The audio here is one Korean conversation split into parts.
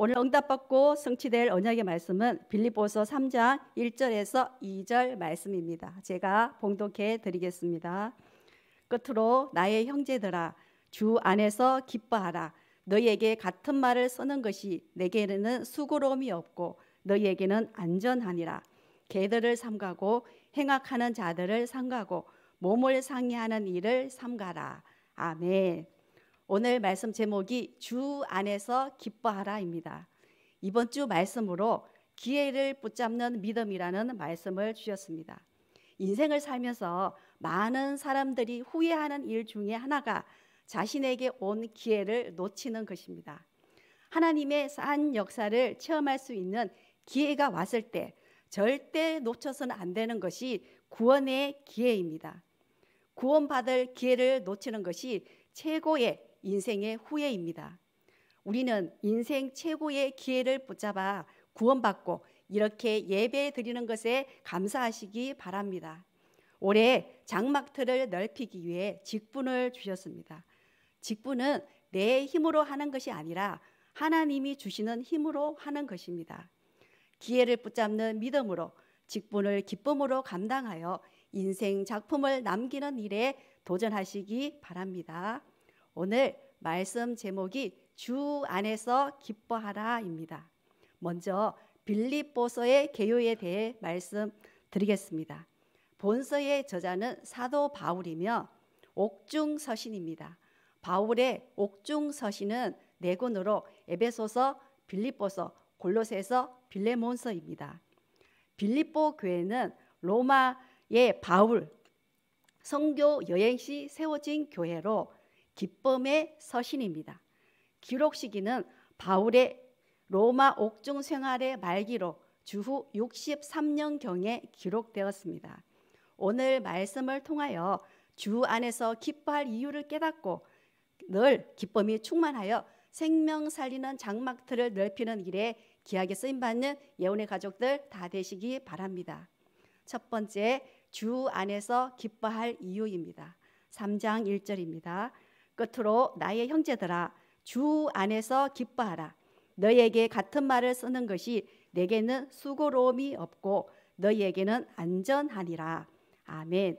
오늘 응답받고 성취될 언약의 말씀은 빌립보서 3장 1절에서 2절 말씀입니다. 제가 봉독해 드리겠습니다. 끝으로 나의 형제들아 주 안에서 기뻐하라. 너희에게 같은 말을 쓰는 것이 내게는 수고로움이 없고 너희에게는 안전하니라. 개들을 삼가고 행악하는 자들을 삼가고 몸을 상의하는 일을 삼가라. 아멘. 오늘 말씀 제목이 주 안에서 기뻐하라입니다. 이번 주 말씀으로 기회를 붙잡는 믿음이라는 말씀을 주셨습니다. 인생을 살면서 많은 사람들이 후회하는 일 중에 하나가 자신에게 온 기회를 놓치는 것입니다. 하나님의 산 역사를 체험할 수 있는 기회가 왔을 때 절대 놓쳐서안 되는 것이 구원의 기회입니다. 구원받을 기회를 놓치는 것이 최고의 인생의 후회입니다. 우리는 인생 최고의 기회를 붙잡아 구원받고 이렇게 예배 드리는 것에 감사하시기 바랍니다. 올해 장막틀을 넓히기 위해 직분을 주셨습니다. 직분은 내 힘으로 하는 것이 아니라 하나님이 주시는 힘으로 하는 것입니다. 기회를 붙잡는 믿음으로 직분을 기쁨으로 감당하여 인생 작품을 남기는 일에 도전하시기 바랍니다. 오늘 말씀 제목이 주 안에서 기뻐하라입니다. 먼저 빌립보서의 개요에 대해 말씀드리겠습니다. 본서의 저자는 사도 바울이며 옥중 서신입니다. 바울의 옥중 서신은 네 권으로 에베소서, 빌립보서, 골로새서, 빌레몬서입니다. 빌립보 교회는 로마의 바울 성교 여행 시 세워진 교회로 기쁨의 서신입니다. 기록 시기는 바울의 로마 옥중 생활의 말기로 주후 63년경에 기록되었습니다. 오늘 말씀을 통하여 주 안에서 기뻐할 이유를 깨닫고 늘 기쁨이 충만하여 생명 살리는 장막틀을 넓히는 일에 귀하게 쓰임받는 예언의 가족들 다 되시기 바랍니다. 첫 번째, 주 안에서 기뻐할 이유입니다. 3장 1절입니다. 끝으로 나의 형제들아 주 안에서 기뻐하라. 너에게 같은 말을 쓰는 것이 내게는 수고로움이 없고 너희에게는 안전하니라. 아멘.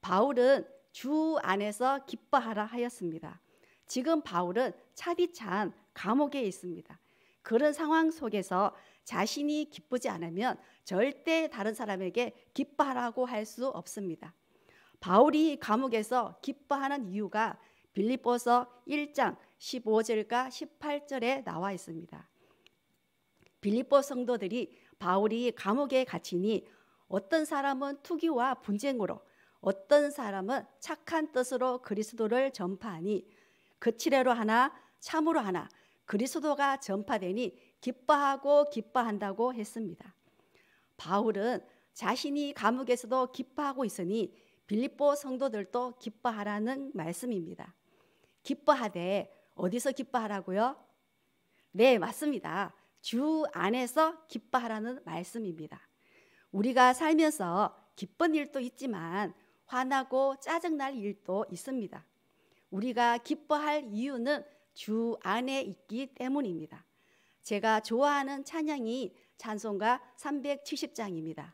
바울은 주 안에서 기뻐하라 하였습니다. 지금 바울은 차디찬 감옥에 있습니다. 그런 상황 속에서 자신이 기쁘지 않으면 절대 다른 사람에게 기뻐하라고 할 수 없습니다. 바울이 감옥에서 기뻐하는 이유가 빌립보서 1장 15절과 18절에 나와 있습니다. 빌립보 성도들이 바울이 감옥에 갇히니 어떤 사람은 투기와 분쟁으로 어떤 사람은 착한 뜻으로 그리스도를 전파하니 그치레로 하나 참으로 하나 그리스도가 전파되니 기뻐하고 기뻐한다고 했습니다. 바울은 자신이 감옥에서도 기뻐하고 있으니 빌립보 성도들도 기뻐하라는 말씀입니다. 기뻐하되 어디서 기뻐하라고요? 네, 맞습니다. 주 안에서 기뻐하라는 말씀입니다. 우리가 살면서 기쁜 일도 있지만 화나고 짜증날 일도 있습니다. 우리가 기뻐할 이유는 주 안에 있기 때문입니다. 제가 좋아하는 찬양이 찬송가 370장입니다.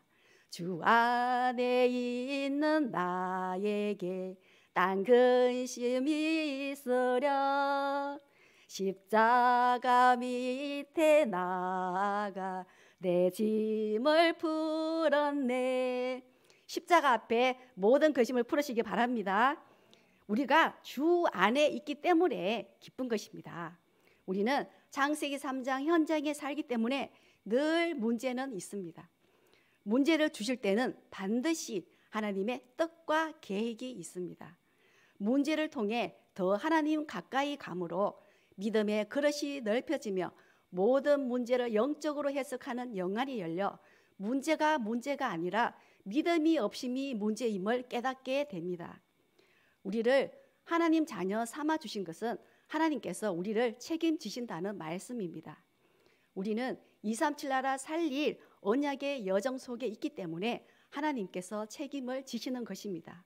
주 안에 있는 나에게 딴 근심이 있으려 십자가 밑에 나가 내 짐을 풀었네 십자가 앞에 모든 근심을 풀으시기 바랍니다 우리가 주 안에 있기 때문에 기쁜 것입니다 우리는 창세기 3장 현장에 살기 때문에 늘 문제는 있습니다. 문제를 주실 때는 반드시 하나님의 뜻과 계획이 있습니다. 문제를 통해 더 하나님 가까이 감으로 믿음의 그릇이 넓혀지며 모든 문제를 영적으로 해석하는 영안이 열려 문제가 문제가 아니라 믿음이 없음이 문제임을 깨닫게 됩니다. 우리를 하나님 자녀 삼아 주신 것은 하나님께서 우리를 책임지신다는 말씀입니다. 우리는 237 나라 살릴 언약의 여정 속에 있기 때문에 하나님께서 책임을 지시는 것입니다.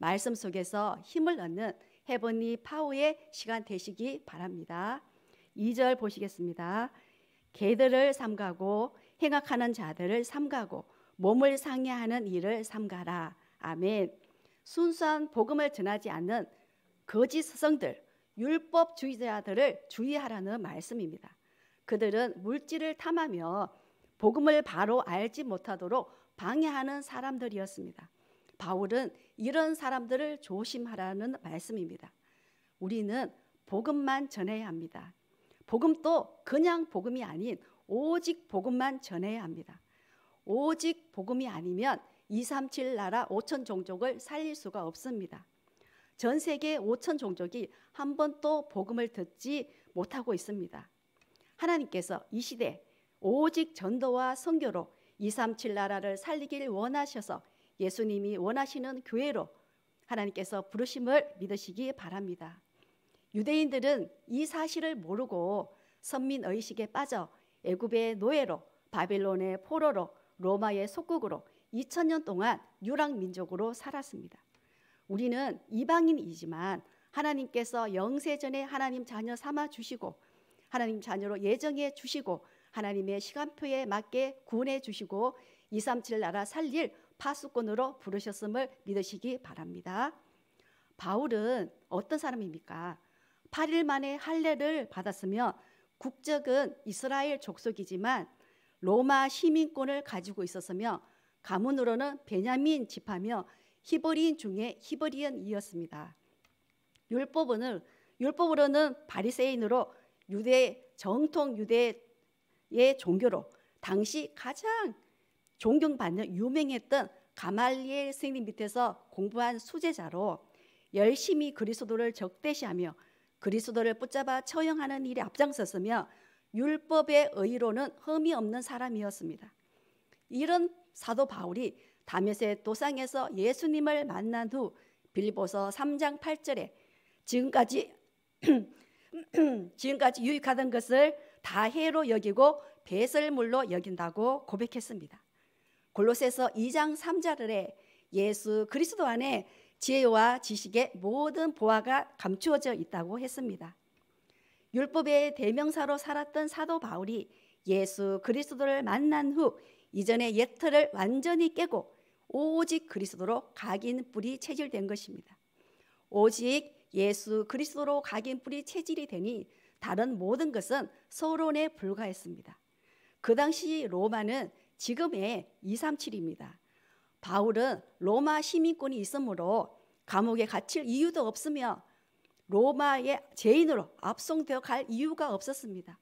말씀 속에서 힘을 얻는 헤보니 파우의 시간 되시기 바랍니다. 2절 보시겠습니다. 개들을 삼가고 행악하는 자들을 삼가고 몸을 상해하는 일을 삼가라. 아멘. 순수한 복음을 전하지 않는 거짓 스승들, 율법주의자들을 주의하라는 말씀입니다. 그들은 물질을 탐하며 복음을 바로 알지 못하도록 방해하는 사람들이었습니다. 바울은 이런 사람들을 조심하라는 말씀입니다. 우리는 복음만 전해야 합니다. 복음도 그냥 복음이 아닌 오직 복음만 전해야 합니다. 오직 복음이 아니면 237 나라 5천 종족을 살릴 수가 없습니다. 전 세계 5천 종족이 한 번도 복음을 듣지 못하고 있습니다. 하나님께서 이 시대 오직 전도와 선교로 237 나라를 살리길 원하셔서 예수님이 원하시는 교회로 하나님께서 부르심을 믿으시기 바랍니다. 유대인들은 이 사실을 모르고 선민 의식에 빠져 애굽의 노예로 바빌론의 포로로 로마의 속국으로 2000년 동안 유랑 민족으로 살았습니다. 우리는 이방인이지만 하나님께서 영세전에 하나님 자녀 삼아 주시고 하나님 자녀로 예정해 주시고 하나님의 시간표에 맞게 구원해 주시고 237 나라 살릴 파수꾼으로 부르셨음을 믿으시기 바랍니다. 바울은 어떤 사람입니까? 8일 만에 할례를 받았으며 국적은 이스라엘 족속이지만 로마 시민권을 가지고 있었으며 가문으로는 베냐민 집하며 히브리인 중에 히브리인이었습니다. 율법은 율법으로는 바리새인으로 유대 정통 유대의 종교로 당시 가장 존경받는 유명했던 가말리엘 스님 밑에서 공부한 수제자로 열심히 그리스도를 적대시하며 그리스도를 붙잡아 처형하는 일에 앞장섰으며 율법의 의로는 흠이 없는 사람이었습니다. 이런 사도 바울이 다메세 도상에서 예수님을 만난 후 빌보서 3장 8절에 지금까지 지금까지 유익하던 것을 다 해로 여기고 배설물로 여긴다고 고백했습니다. 골로새서 2장 3절에 예수 그리스도 안에 지혜와 지식의 모든 보화가 감추어져 있다고 했습니다. 율법의 대명사로 살았던 사도 바울이 예수 그리스도를 만난 후 이전의 옛 틀을 완전히 깨고 오직 그리스도로 각인 뿌리 체질된 것입니다. 오직 예수 그리스도로 각인 뿌리 체질이 되니 다른 모든 것은 서론에 불과했습니다. 그 당시 로마는 지금의 237입니다. 바울은 로마 시민권이 있으므로 감옥에 갇힐 이유도 없으며 로마의 죄인으로 압송되어 갈 이유가 없었습니다.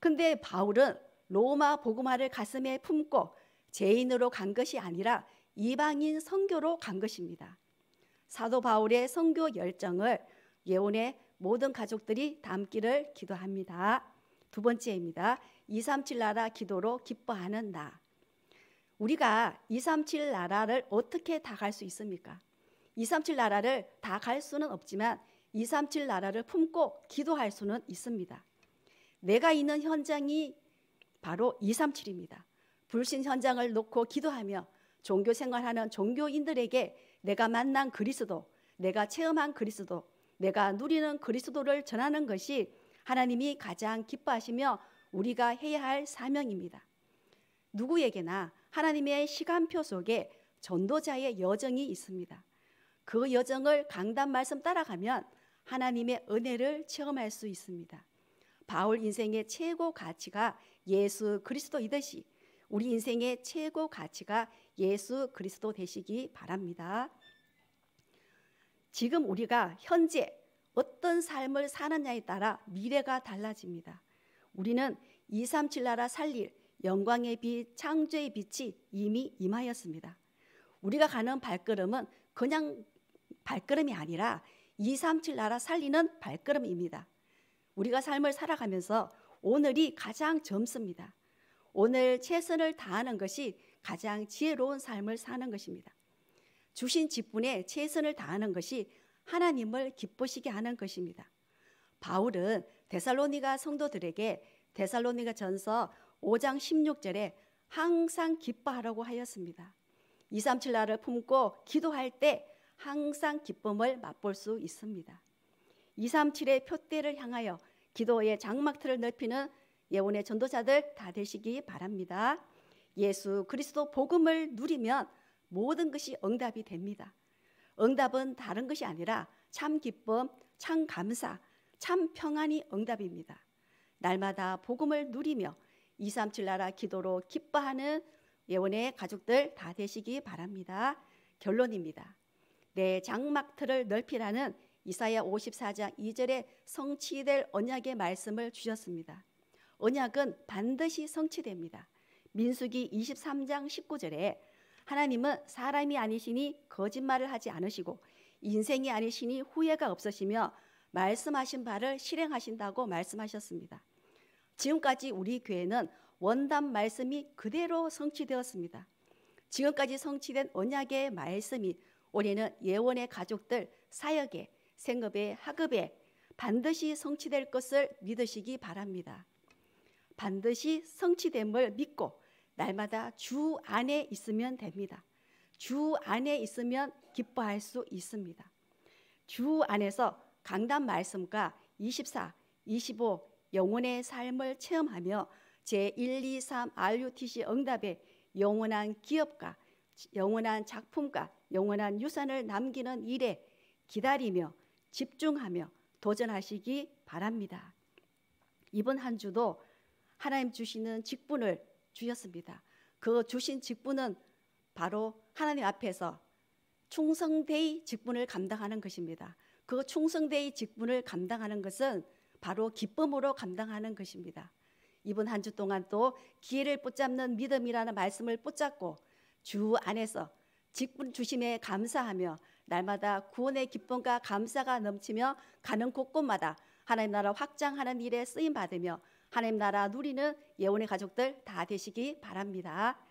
근데 바울은 로마 복음화를 가슴에 품고 죄인으로 간 것이 아니라 이방인 선교로 간 것입니다. 사도 바울의 선교 열정을 예원의 모든 가족들이 담기를 기도합니다. 두 번째입니다. 237 나라 기도로 기뻐하는 나. 우리가 237 나라를 어떻게 다 갈 수 있습니까? 237 나라를 다 갈 수는 없지만 237 나라를 품고 기도할 수는 있습니다. 내가 있는 현장이 바로 237입니다. 불신 현장을 놓고 기도하며 종교 생활하는 종교인들에게 내가 만난 그리스도, 내가 체험한 그리스도, 내가 누리는 그리스도를 전하는 것이 하나님이 가장 기뻐하시며 우리가 해야 할 사명입니다. 누구에게나 하나님의 시간표 속에 전도자의 여정이 있습니다. 그 여정을 강단 말씀 따라가면 하나님의 은혜를 체험할 수 있습니다. 바울 인생의 최고 가치가 예수 그리스도이듯이 우리 인생의 최고 가치가 예수 그리스도 되시기 바랍니다. 지금 우리가 현재 어떤 삶을 사느냐에 따라 미래가 달라집니다. 우리는 237 나라 살릴 영광의 빛, 창조의 빛이 이미 임하였습니다. 우리가 가는 발걸음은 그냥 발걸음이 아니라 237 나라 살리는 발걸음입니다. 우리가 삶을 살아가면서 오늘이 가장 젊습니다. 오늘 최선을 다하는 것이 가장 지혜로운 삶을 사는 것입니다. 주신 직분에 최선을 다하는 것이 하나님을 기쁘시게 하는 것입니다. 바울은 데살로니가 성도들에게 데살로니가 전서 5장 16절에 항상 기뻐하라고 하였습니다. 237 나를 품고 기도할 때 항상 기쁨을 맛볼 수 있습니다. 237의 표대를 향하여 기도의 장막틀을 넓히는 예원의 전도자들 다 되시기 바랍니다. 예수 그리스도 복음을 누리면 모든 것이 응답이 됩니다. 응답은 다른 것이 아니라 참 기쁨, 참 감사, 참 평안이 응답입니다. 날마다 복음을 누리며 237 나라 기도로 기뻐하는 예원의 가족들 다 되시기 바랍니다. 결론입니다. 내 장막틀을 넓히라는 이사야 54장 2절에 성취될 언약의 말씀을 주셨습니다. 언약은 반드시 성취됩니다. 민수기 23장 19절에 하나님은 사람이 아니시니 거짓말을 하지 않으시고 인생이 아니시니 후회가 없으시며 말씀하신 바를 실행하신다고 말씀하셨습니다. 지금까지 우리 교회는 원단 말씀이 그대로 성취되었습니다. 지금까지 성취된 언약의 말씀이 우리는 예원의 가족들 사역에 생업에 학업에 반드시 성취될 것을 믿으시기 바랍니다. 반드시 성취됨을 믿고 날마다 주 안에 있으면 됩니다. 주 안에 있으면 기뻐할 수 있습니다. 주 안에서 강단 말씀과 24, 25 영혼의 삶을 체험하며 제1, 2, 3 RUTC 응답의 영원한 기업과 영원한 작품과 영원한 유산을 남기는 일에 기다리며 집중하며 도전하시기 바랍니다. 이번 한 주도 하나님 주시는 직분을 주셨습니다. 그 주신 직분은 바로 하나님 앞에서 충성되이 직분을 감당하는 것입니다. 그 충성되이 직분을 감당하는 것은 바로 기쁨으로 감당하는 것입니다. 이번 한 주 동안 또 기회를 붙잡는 믿음이라는 말씀을 붙잡고 주 안에서 직분 주심에 감사하며 날마다 구원의 기쁨과 감사가 넘치며 가는 곳곳마다 하나님 나라 확장하는 일에 쓰임 받으며 하나님 나라 누리는 예원의 가족들 다 되시기 바랍니다.